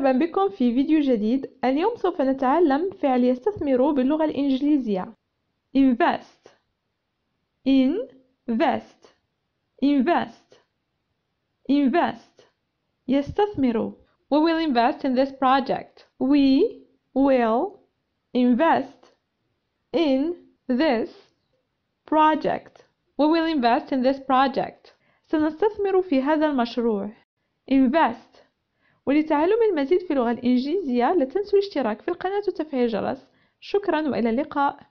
مرحبا بكم في فيديو جديد اليوم سوف نتعلم فعل يستثمر باللغة الإنجليزية invest invest invest invest يستثمر we will invest in this project we will invest in this project we will invest in this project سنستثمر في هذا المشروع invest ولتعلم المزيد في اللغة الإنجليزية لا تنسوا الاشتراك في القناة وتفعيل الجرس شكرا وإلى اللقاء